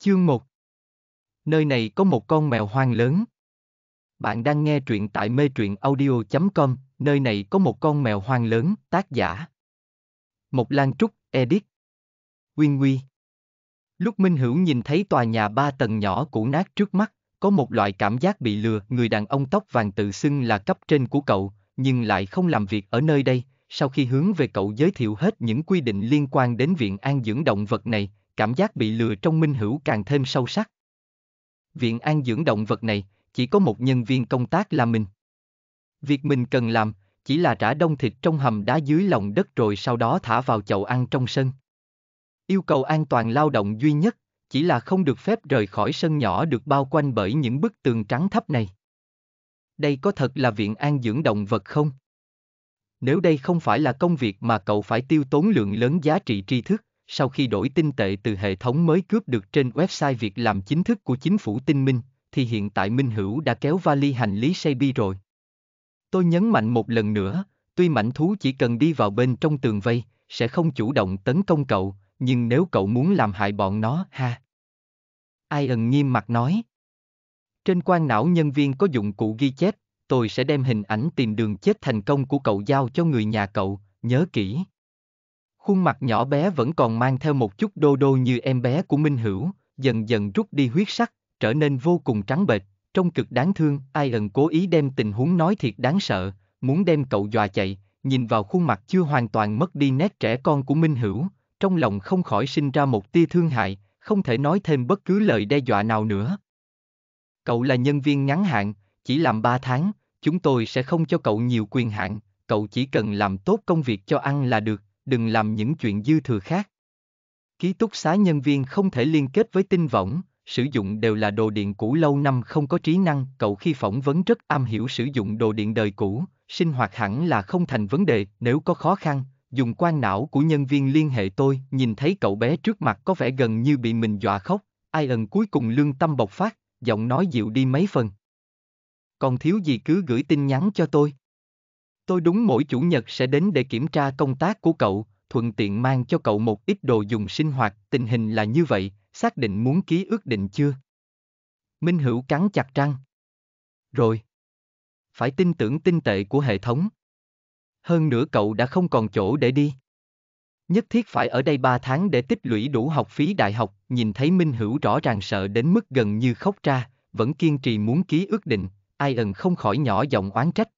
Chương 1 Nơi này có một con mèo hoang lớn. Bạn đang nghe truyện tại mê truyện audio.com, nơi này có một con mèo hoang lớn, tác giả. Một Lan Trúc, Edit. Nguyên Nguy. Lúc Minh Hữu nhìn thấy tòa nhà ba tầng nhỏ cũ nát trước mắt, có một loại cảm giác bị lừa. Người đàn ông tóc vàng tự xưng là cấp trên của cậu, nhưng lại không làm việc ở nơi đây. Sau khi hướng về cậu giới thiệu hết những quy định liên quan đến viện an dưỡng động vật này, cảm giác bị lừa trong minh hữu càng thêm sâu sắc. Viện an dưỡng động vật này, chỉ có một nhân viên công tác là mình. Việc mình cần làm, chỉ là trả đông thịt trong hầm đá dưới lòng đất rồi sau đó thả vào chậu ăn trong sân. Yêu cầu an toàn lao động duy nhất, chỉ là không được phép rời khỏi sân nhỏ được bao quanh bởi những bức tường trắng thấp này. Đây có thật là viện an dưỡng động vật không? Nếu đây không phải là công việc mà cậu phải tiêu tốn lượng lớn giá trị tri thức, sau khi đổi tinh tệ từ hệ thống mới cướp được trên website việc làm chính thức của chính phủ tinh minh, thì hiện tại Minh Hữu đã kéo vali hành lý xe Sebi rồi. Tôi nhấn mạnh một lần nữa, tuy mảnh thú chỉ cần đi vào bên trong tường vây, sẽ không chủ động tấn công cậu, nhưng nếu cậu muốn làm hại bọn nó ha. Ai ẩn nghiêm mặt nói. Trên quan não nhân viên có dụng cụ ghi chép, tôi sẽ đem hình ảnh tìm đường chết thành công của cậu giao cho người nhà cậu, nhớ kỹ. Khuôn mặt nhỏ bé vẫn còn mang theo một chút đô đô như em bé của Minh Hữu, dần dần rút đi huyết sắc, trở nên vô cùng trắng bệch, trông cực đáng thương, ai ẩn cố ý đem tình huống nói thiệt đáng sợ, muốn đem cậu dọa chạy, nhìn vào khuôn mặt chưa hoàn toàn mất đi nét trẻ con của Minh Hữu, trong lòng không khỏi sinh ra một tia thương hại, không thể nói thêm bất cứ lời đe dọa nào nữa. Cậu là nhân viên ngắn hạn, chỉ làm 3 tháng, chúng tôi sẽ không cho cậu nhiều quyền hạn, cậu chỉ cần làm tốt công việc cho ăn là được, đừng làm những chuyện dư thừa khác. Ký túc xá nhân viên không thể liên kết với tinh võng, sử dụng đều là đồ điện cũ lâu năm không có trí năng, cậu khi phỏng vấn rất am hiểu sử dụng đồ điện đời cũ, sinh hoạt hẳn là không thành vấn đề, nếu có khó khăn, dùng quan não của nhân viên liên hệ tôi, nhìn thấy cậu bé trước mặt có vẻ gần như bị mình dọa khóc, ai ẩn cuối cùng lương tâm bộc phát, giọng nói dịu đi mấy phần. Còn thiếu gì cứ gửi tin nhắn cho tôi. Tôi đúng mỗi chủ nhật sẽ đến để kiểm tra công tác của cậu, thuận tiện mang cho cậu một ít đồ dùng sinh hoạt, tình hình là như vậy, xác định muốn ký ước định chưa? Minh Hữu cắn chặt răng. Rồi. Phải tin tưởng tinh tệ của hệ thống. Hơn nữa cậu đã không còn chỗ để đi. Nhất thiết phải ở đây ba tháng để tích lũy đủ học phí đại học, nhìn thấy Minh Hữu rõ ràng sợ đến mức gần như khóc ra, vẫn kiên trì muốn ký ước định, Ai ẩn không khỏi nhỏ giọng oán trách,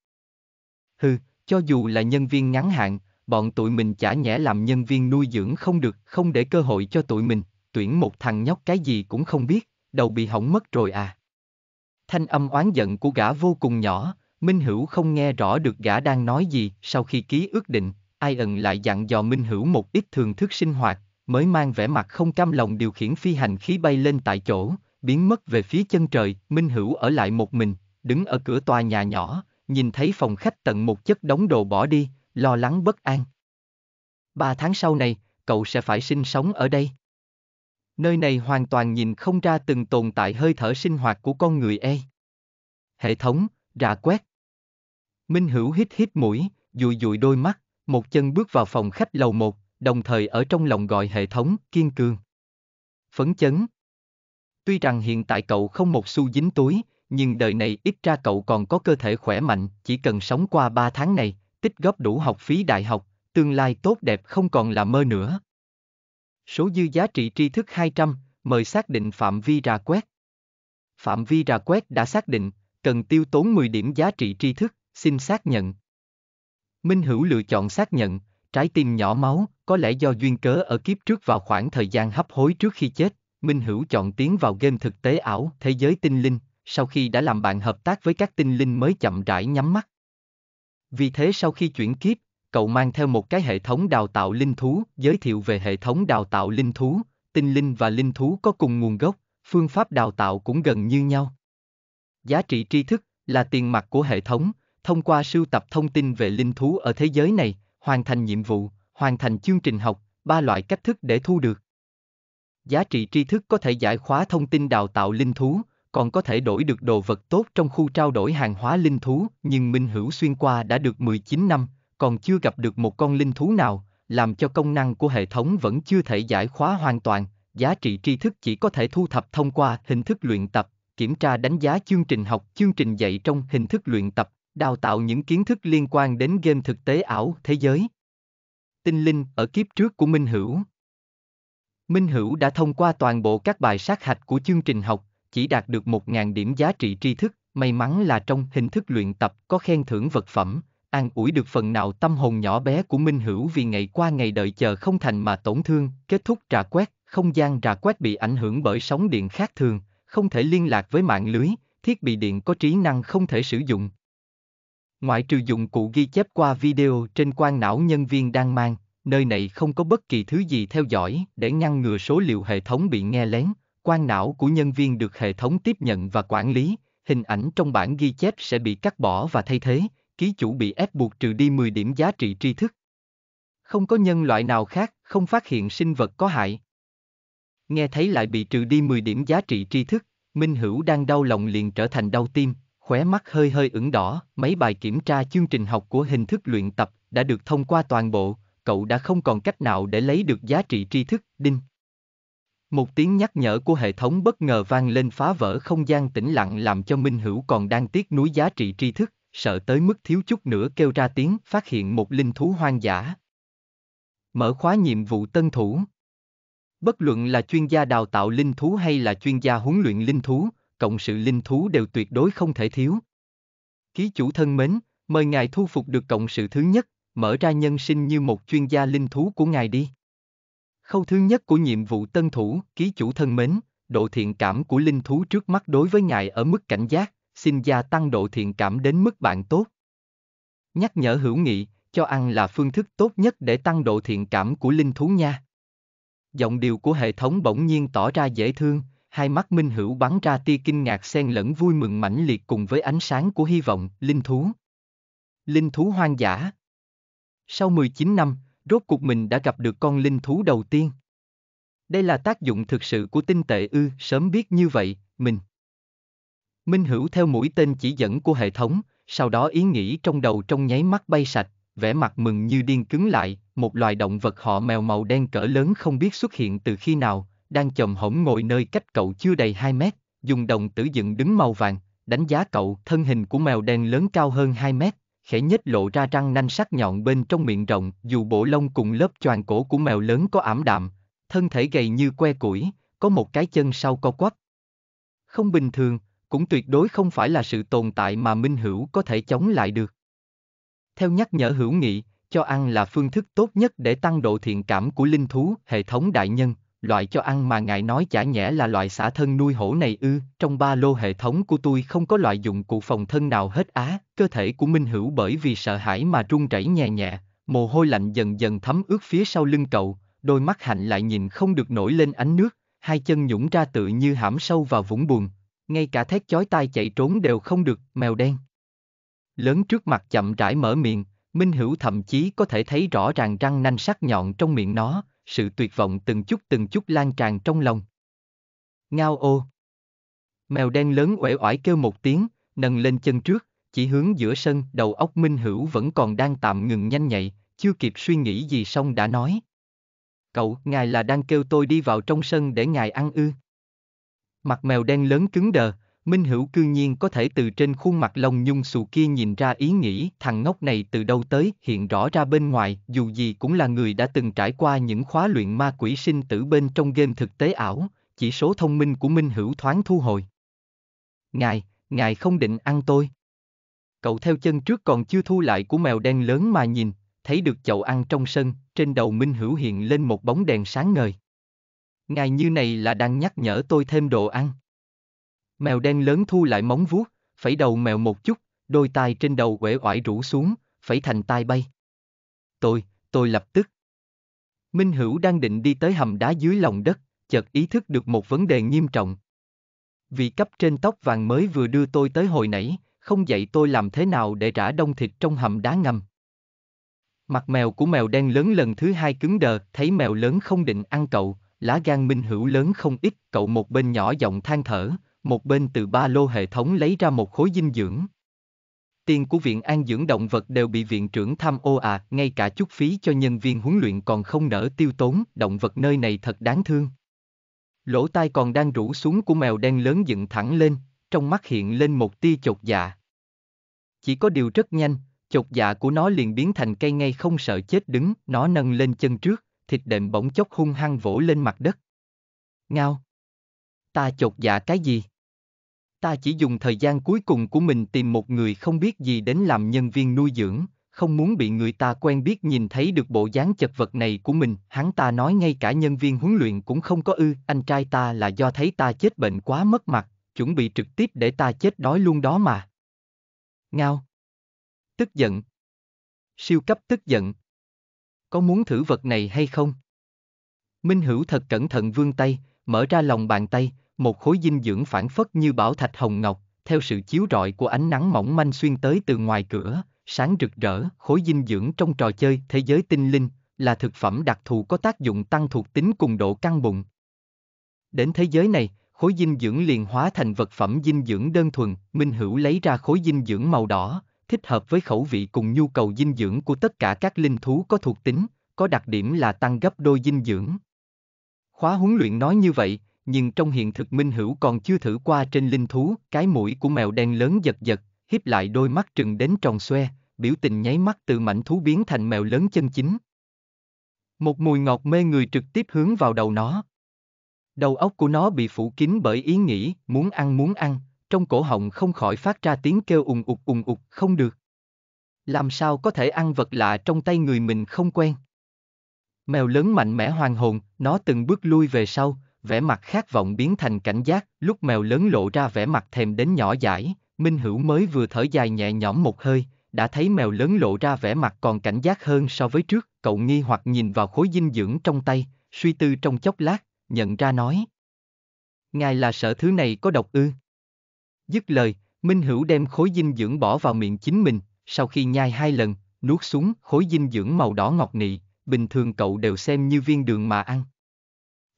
hừ, cho dù là nhân viên ngắn hạn, bọn tụi mình chả nhẽ làm nhân viên nuôi dưỡng không được, không để cơ hội cho tụi mình, tuyển một thằng nhóc cái gì cũng không biết, đầu bị hỏng mất rồi à. Thanh âm oán giận của gã vô cùng nhỏ, Minh Hữu không nghe rõ được gã đang nói gì, sau khi ký ước định, Ai ẩn lại dặn dò Minh Hữu một ít thường thức sinh hoạt, mới mang vẻ mặt không cam lòng điều khiển phi hành khí bay lên tại chỗ, biến mất về phía chân trời, Minh Hữu ở lại một mình, đứng ở cửa tòa nhà nhỏ, nhìn thấy phòng khách tận một chất đống đồ bỏ đi, lo lắng bất an. Ba tháng sau này, cậu sẽ phải sinh sống ở đây. Nơi này hoàn toàn nhìn không ra từng tồn tại hơi thở sinh hoạt của con người e. Hệ thống, rà quét. Minh Hữu hít hít mũi, dụi dụi đôi mắt, một chân bước vào phòng khách lầu một, đồng thời ở trong lòng gọi hệ thống, kiên cường. Phấn chấn. Tuy rằng hiện tại cậu không một xu dính túi, nhưng đời này ít ra cậu còn có cơ thể khỏe mạnh, chỉ cần sống qua 3 tháng này, tích góp đủ học phí đại học, tương lai tốt đẹp không còn là mơ nữa. Số dư giá trị tri thức 200, mời xác định phạm vi ra quét. Phạm vi ra quét đã xác định, cần tiêu tốn 10 điểm giá trị tri thức, xin xác nhận. Minh Hữu lựa chọn xác nhận, trái tim nhỏ máu, có lẽ do duyên cớ ở kiếp trước vào khoảng thời gian hấp hối trước khi chết, Minh Hữu chọn tiến vào game thực tế ảo, thế giới tinh linh, sau khi đã làm bạn hợp tác với các tinh linh mới chậm rãi nhắm mắt. Vì thế sau khi chuyển kiếp, cậu mang theo một cái hệ thống đào tạo linh thú, giới thiệu về hệ thống đào tạo linh thú, tinh linh và linh thú có cùng nguồn gốc, phương pháp đào tạo cũng gần như nhau. Giá trị tri thức là tiền mặt của hệ thống, thông qua sưu tập thông tin về linh thú ở thế giới này, hoàn thành nhiệm vụ, hoàn thành chương trình học, ba loại cách thức để thu được. Giá trị tri thức có thể giải khóa thông tin đào tạo linh thú, còn có thể đổi được đồ vật tốt trong khu trao đổi hàng hóa linh thú, nhưng Minh Hữu xuyên qua đã được 19 năm, còn chưa gặp được một con linh thú nào, làm cho công năng của hệ thống vẫn chưa thể giải khóa hoàn toàn, giá trị tri thức chỉ có thể thu thập thông qua hình thức luyện tập, kiểm tra đánh giá chương trình học, chương trình dạy trong hình thức luyện tập, đào tạo những kiến thức liên quan đến game thực tế ảo thế giới. Tinh linh ở kiếp trước của Minh Hữu Minh Hữu đã thông qua toàn bộ các bài sát hạch của chương trình học, chỉ đạt được 1.000 điểm giá trị tri thức, may mắn là trong hình thức luyện tập có khen thưởng vật phẩm, an ủi được phần nào tâm hồn nhỏ bé của Minh Hữu vì ngày qua ngày đợi chờ không thành mà tổn thương, kết thúc trà quét, không gian trà quét bị ảnh hưởng bởi sóng điện khác thường, không thể liên lạc với mạng lưới, thiết bị điện có trí năng không thể sử dụng. Ngoại trừ dụng cụ ghi chép qua video trên quan não nhân viên đang mang, nơi này không có bất kỳ thứ gì theo dõi để ngăn ngừa số liệu hệ thống bị nghe lén, quan não của nhân viên được hệ thống tiếp nhận và quản lý, hình ảnh trong bản ghi chép sẽ bị cắt bỏ và thay thế, ký chủ bị ép buộc trừ đi 10 điểm giá trị tri thức. Không có nhân loại nào khác không phát hiện sinh vật có hại. Nghe thấy lại bị trừ đi 10 điểm giá trị tri thức, Minh Hữu đang đau lòng liền trở thành đau tim, khóe mắt hơi hơi ửng đỏ, mấy bài kiểm tra chương trình học của hình thức luyện tập đã được thông qua toàn bộ, cậu đã không còn cách nào để lấy được giá trị tri thức, đinh. Một tiếng nhắc nhở của hệ thống bất ngờ vang lên phá vỡ không gian tĩnh lặng làm cho Minh Hữu còn đang tiếc núi giá trị tri thức, sợ tới mức thiếu chút nữa kêu ra tiếng phát hiện một linh thú hoang dã. Mở khóa nhiệm vụ tân thủ. Bất luận là chuyên gia đào tạo linh thú hay là chuyên gia huấn luyện linh thú, cộng sự linh thú đều tuyệt đối không thể thiếu. Ký chủ thân mến, mời ngài thu phục được cộng sự thứ nhất, mở ra nhân sinh như một chuyên gia linh thú của ngài đi. Khâu thứ nhất của nhiệm vụ tân thủ, ký chủ thân mến, độ thiện cảm của linh thú trước mắt đối với ngài ở mức cảnh giác, xin gia tăng độ thiện cảm đến mức bạn tốt. Nhắc nhở hữu nghị, cho ăn là phương thức tốt nhất để tăng độ thiện cảm của linh thú nha. Giọng điều của hệ thống bỗng nhiên tỏ ra dễ thương, hai mắt Minh Hữu bắn ra tia kinh ngạc xen lẫn vui mừng mãnh liệt cùng với ánh sáng của hy vọng, linh thú. Linh thú hoang dã. Sau 19 năm, rốt cuộc mình đã gặp được con linh thú đầu tiên. Đây là tác dụng thực sự của tinh tệ ư, sớm biết như vậy, mình. Minh Hữu theo mũi tên chỉ dẫn của hệ thống, sau đó ý nghĩ trong đầu trong nháy mắt bay sạch, vẻ mặt mừng như điên cứng lại, một loài động vật họ mèo màu đen cỡ lớn không biết xuất hiện từ khi nào, đang chồm hổm ngồi nơi cách cậu chưa đầy 2 mét, dùng đồng tử dựng đứng màu vàng, đánh giá cậu, thân hình của mèo đen lớn cao hơn 2 mét, khẽ nhếch lộ ra răng nanh sắc nhọn bên trong miệng rộng, dù bộ lông cùng lớp choàng cổ của mèo lớn có ảm đạm, thân thể gầy như que củi, có một cái chân sau co quắp. Không bình thường, cũng tuyệt đối không phải là sự tồn tại mà Minh Hữu có thể chống lại được. Theo nhắc nhở hữu nghị, cho ăn là phương thức tốt nhất để tăng độ thiện cảm của linh thú, hệ thống đại nhân, loại cho ăn mà ngài nói chả nhẽ là loại xả thân nuôi hổ này ư, trong ba lô hệ thống của tôi không có loại dụng cụ phòng thân nào hết á, cơ thể của Minh Hữu bởi vì sợ hãi mà run rẩy nhẹ nhẹ, mồ hôi lạnh dần dần thấm ướt phía sau lưng cậu, đôi mắt hạnh lại nhìn không được nổi lên ánh nước, hai chân nhũng ra tự như hãm sâu vào vũng buồn, ngay cả thét chói tai chạy trốn đều không được, mèo đen. Lớn trước mặt chậm rãi mở miệng, Minh Hữu thậm chí có thể thấy rõ ràng răng nanh sắc nhọn trong miệng nó, sự tuyệt vọng từng chút từng chút lan tràn trong lòng. Ngao ô. Mèo đen lớn uể oải kêu một tiếng, nâng lên chân trước, chỉ hướng giữa sân, đầu óc Minh Hữu vẫn còn đang tạm ngừng nhanh nhạy, chưa kịp suy nghĩ gì xong đã nói. Cậu, ngài là đang kêu tôi đi vào trong sân để ngài ăn ư. Mặt mèo đen lớn cứng đờ, Minh Hữu cư nhiên có thể từ trên khuôn mặt lông nhung xù kia nhìn ra ý nghĩ thằng ngốc này từ đâu tới hiện rõ ra bên ngoài, dù gì cũng là người đã từng trải qua những khóa luyện ma quỷ sinh tử bên trong game thực tế ảo, chỉ số thông minh của Minh Hữu thoáng thu hồi. Ngài, ngài không định ăn tôi. Cậu theo chân trước còn chưa thu lại của mèo đen lớn mà nhìn, thấy được chậu ăn trong sân, trên đầu Minh Hữu hiện lên một bóng đèn sáng ngời. Ngài như này là đang nhắc nhở tôi thêm đồ ăn. Mèo đen lớn thu lại móng vuốt, phẩy đầu mèo một chút, đôi tai trên đầu uể oải rũ xuống, phẩy thành tai bay. Tôi, tôi lập tức. Minh Hữu đang định đi tới hầm đá dưới lòng đất, chợt ý thức được một vấn đề nghiêm trọng. Vị cấp trên tóc vàng mới vừa đưa tôi tới hồi nãy, không dạy tôi làm thế nào để rã đông thịt trong hầm đá ngầm. Mặt mèo của mèo đen lớn lần thứ hai cứng đờ, thấy mèo lớn không định ăn cậu, lá gan Minh Hữu lớn không ít, cậu một bên nhỏ giọng than thở, một bên từ ba lô hệ thống lấy ra một khối dinh dưỡng. Tiền của viện an dưỡng động vật đều bị viện trưởng tham ô à, ngay cả chút phí cho nhân viên huấn luyện còn không nỡ tiêu tốn, động vật nơi này thật đáng thương. Lỗ tai còn đang rủ xuống của mèo đen lớn dựng thẳng lên, trong mắt hiện lên một tia chột dạ. Chỉ có điều rất nhanh, chột dạ của nó liền biến thành cây ngay không sợ chết đứng, nó nâng lên chân trước, thịt đệm bỗng chốc hung hăng vỗ lên mặt đất. Ngao! Ta chột dạ cái gì? Ta chỉ dùng thời gian cuối cùng của mình tìm một người không biết gì đến làm nhân viên nuôi dưỡng, không muốn bị người ta quen biết nhìn thấy được bộ dáng chật vật này của mình. Hắn ta nói ngay cả nhân viên huấn luyện cũng không có ư, anh trai ta là do thấy ta chết bệnh quá mất mặt, chuẩn bị trực tiếp để ta chết đói luôn đó mà. Ngao. Tức giận. Siêu cấp tức giận. Có muốn thử vật này hay không? Minh Hữu thật cẩn thận vươn tay, mở ra lòng bàn tay, một khối dinh dưỡng phản phất như bảo thạch hồng ngọc, theo sự chiếu rọi của ánh nắng mỏng manh xuyên tới từ ngoài cửa, sáng rực rỡ, khối dinh dưỡng trong trò chơi thế giới tinh linh, là thực phẩm đặc thù có tác dụng tăng thuộc tính cùng độ căng bụng. Đến thế giới này, khối dinh dưỡng liền hóa thành vật phẩm dinh dưỡng đơn thuần, Minh Hữu lấy ra khối dinh dưỡng màu đỏ, thích hợp với khẩu vị cùng nhu cầu dinh dưỡng của tất cả các linh thú có thuộc tính, có đặc điểm là tăng gấp đôi dinh dưỡng. Khóa huấn luyện nói như vậy, nhưng trong hiện thực Minh Hữu còn chưa thử qua trên linh thú, cái mũi của mèo đen lớn giật giật, hiếp lại đôi mắt trừng đến tròn xoe, biểu tình nháy mắt từ mảnh thú biến thành mèo lớn chân chính. Một mùi ngọt mê người trực tiếp hướng vào đầu nó. Đầu óc của nó bị phủ kín bởi ý nghĩ, muốn ăn muốn ăn, trong cổ họng không khỏi phát ra tiếng kêu ùng ục ùng ục, không được. Làm sao có thể ăn vật lạ trong tay người mình không quen? Mèo lớn mạnh mẽ hoàng hồn, nó từng bước lui về sau, vẻ mặt khát vọng biến thành cảnh giác, lúc mèo lớn lộ ra vẻ mặt thèm đến nhỏ dãi, Minh Hữu mới vừa thở dài nhẹ nhõm một hơi, đã thấy mèo lớn lộ ra vẻ mặt còn cảnh giác hơn so với trước, cậu nghi hoặc nhìn vào khối dinh dưỡng trong tay, suy tư trong chốc lát, nhận ra nói. Ngài là sợ thứ này có độc ư? Dứt lời, Minh Hữu đem khối dinh dưỡng bỏ vào miệng chính mình, sau khi nhai hai lần, nuốt xuống khối dinh dưỡng màu đỏ ngọt nị, bình thường cậu đều xem như viên đường mà ăn.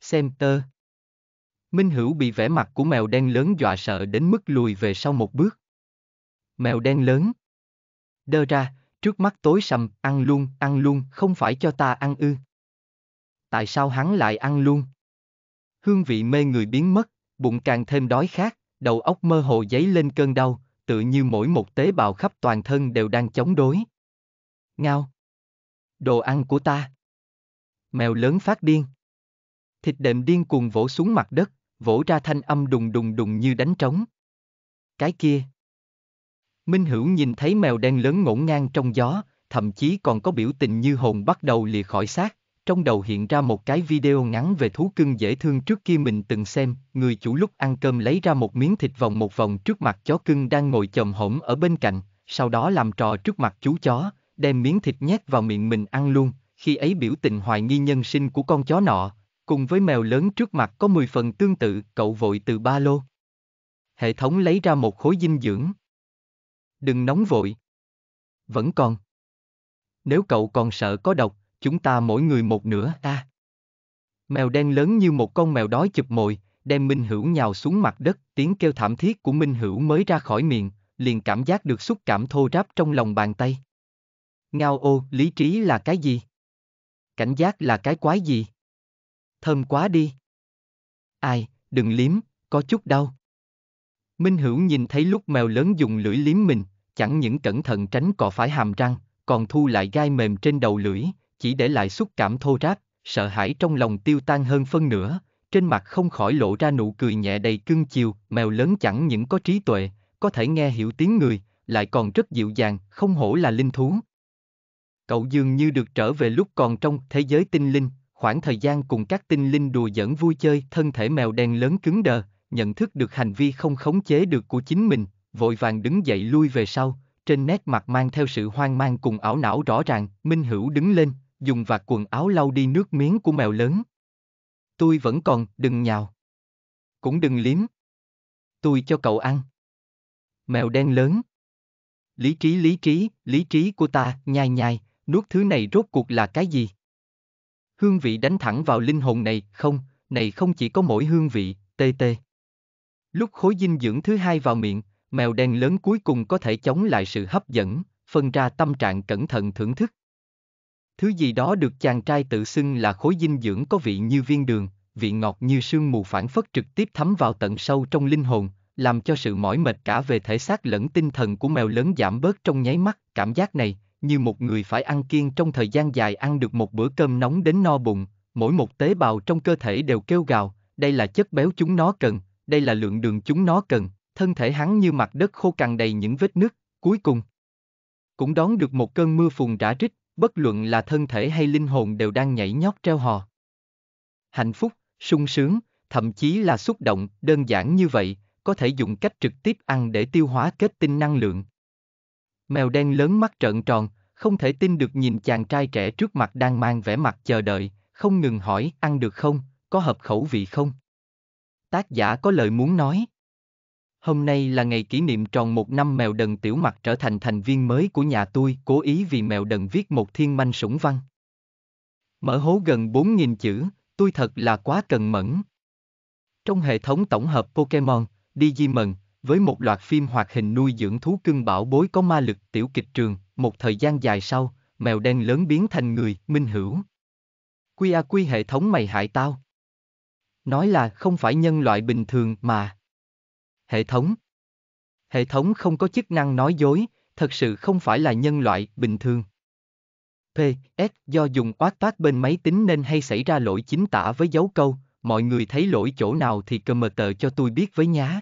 Xem tơ. Minh Hữu bị vẻ mặt của mèo đen lớn dọa sợ đến mức lùi về sau một bước. Mèo đen lớn. Đơ ra, trước mắt tối sầm, ăn luôn, ăn luôn, không phải cho ta ăn ư. Tại sao hắn lại ăn luôn? Hương vị mê người biến mất, bụng càng thêm đói khát, đầu óc mơ hồ giấy lên cơn đau, tự như mỗi một tế bào khắp toàn thân đều đang chống đối. Ngao. Đồ ăn của ta. Mèo lớn phát điên. Thịt đệm điên cuồng vỗ xuống mặt đất, vỗ ra thanh âm đùng đùng đùng như đánh trống. Cái kia. Minh Hữu nhìn thấy mèo đen lớn ngổn ngang trong gió, thậm chí còn có biểu tình như hồn bắt đầu lìa khỏi xác, trong đầu hiện ra một cái video ngắn về thú cưng dễ thương trước kia mình từng xem, người chủ lúc ăn cơm lấy ra một miếng thịt vòng một vòng trước mặt chó cưng đang ngồi chồm hổm ở bên cạnh, sau đó làm trò trước mặt chú chó, đem miếng thịt nhét vào miệng mình ăn luôn, khi ấy biểu tình hoài nghi nhân sinh của con chó nọ, Cùng với mèo lớn trước mặt có 10 phần tương tự, cậu vội từ ba lô. Hệ thống lấy ra một khối dinh dưỡng. Đừng nóng vội. Vẫn còn. Nếu cậu còn sợ có độc, chúng ta mỗi người một nửa, ta. À. Mèo đen lớn như một con mèo đói chụp mồi, đem Minh Hữu nhào xuống mặt đất, tiếng kêu thảm thiết của Minh Hữu mới ra khỏi miệng, liền cảm giác được xúc cảm thô ráp trong lòng bàn tay. Ngao ô, lý trí là cái gì? Cảnh giác là cái quái gì? thơm quá đi. Ai, đừng liếm, có chút đau. Minh Hữu nhìn thấy lúc mèo lớn dùng lưỡi liếm mình, chẳng những cẩn thận tránh cọ phải hàm răng, còn thu lại gai mềm trên đầu lưỡi, chỉ để lại xúc cảm thô ráp, sợ hãi trong lòng tiêu tan hơn phân nửa, trên mặt không khỏi lộ ra nụ cười nhẹ đầy cưng chiều, mèo lớn chẳng những có trí tuệ, có thể nghe hiểu tiếng người, lại còn rất dịu dàng, không hổ là linh thú. Cậu dường như được trở về lúc còn trong thế giới tinh linh, khoảng thời gian cùng các tinh linh đùa giỡn vui chơi, thân thể mèo đen lớn cứng đờ, nhận thức được hành vi không khống chế được của chính mình, vội vàng đứng dậy lui về sau, trên nét mặt mang theo sự hoang mang cùng ảo não rõ ràng, Minh Hữu đứng lên, dùng vạt quần áo lau đi nước miếng của mèo lớn. Tôi vẫn còn, đừng nhào. Cũng đừng liếm. Tôi cho cậu ăn. Mèo đen lớn. Lý trí lý trí, lý trí của ta, nhai nhai, nuốt thứ này rốt cuộc là cái gì? Hương vị đánh thẳng vào linh hồn này, không, này không chỉ có mỗi hương vị, tê tê. Lúc khối dinh dưỡng thứ hai vào miệng, mèo đen lớn cuối cùng có thể chống lại sự hấp dẫn, phân ra tâm trạng cẩn thận thưởng thức. Thứ gì đó được chàng trai tự xưng là khối dinh dưỡng có vị như viên đường, vị ngọt như sương mù phản phất trực tiếp thấm vào tận sâu trong linh hồn, làm cho sự mỏi mệt cả về thể xác lẫn tinh thần của mèo lớn giảm bớt trong nháy mắt, cảm giác này, như một người phải ăn kiêng trong thời gian dài ăn được một bữa cơm nóng đến no bụng, mỗi một tế bào trong cơ thể đều kêu gào, đây là chất béo chúng nó cần, đây là lượng đường chúng nó cần, thân thể hắn như mặt đất khô cằn đầy những vết nứt, cuối cùng cũng đón được một cơn mưa phùn rã rít, bất luận là thân thể hay linh hồn đều đang nhảy nhót treo hò. Hạnh phúc, sung sướng, thậm chí là xúc động, đơn giản như vậy, có thể dùng cách trực tiếp ăn để tiêu hóa kết tinh năng lượng, Mèo đen lớn mắt trợn tròn, không thể tin được nhìn chàng trai trẻ trước mặt đang mang vẻ mặt chờ đợi, không ngừng hỏi ăn được không, có hợp khẩu vị không. Tác giả có lời muốn nói. Hôm nay là ngày kỷ niệm tròn một năm mèo đần tiểu mặt trở thành thành viên mới của nhà tôi, cố ý vì mèo đần viết một thiên manh sủng văn. Mở hố gần 4.000 chữ, tôi thật là quá cần mẫn. Trong hệ thống tổng hợp Pokemon, Digimon, với một loạt phim hoạt hình nuôi dưỡng thú cưng bảo bối có ma lực tiểu kịch trường, một thời gian dài sau, mèo đen lớn biến thành người, minh hữu. Quy a quy hệ thống mày hại tao. Nói là không phải nhân loại bình thường mà. Hệ thống. Hệ thống không có chức năng nói dối, thật sự không phải là nhân loại bình thường. P. S. Do dùng oát tác bên máy tính nên hay xảy ra lỗi chính tả với dấu câu, mọi người thấy lỗi chỗ nào thì cơ mờ tờ cho tôi biết với nhá.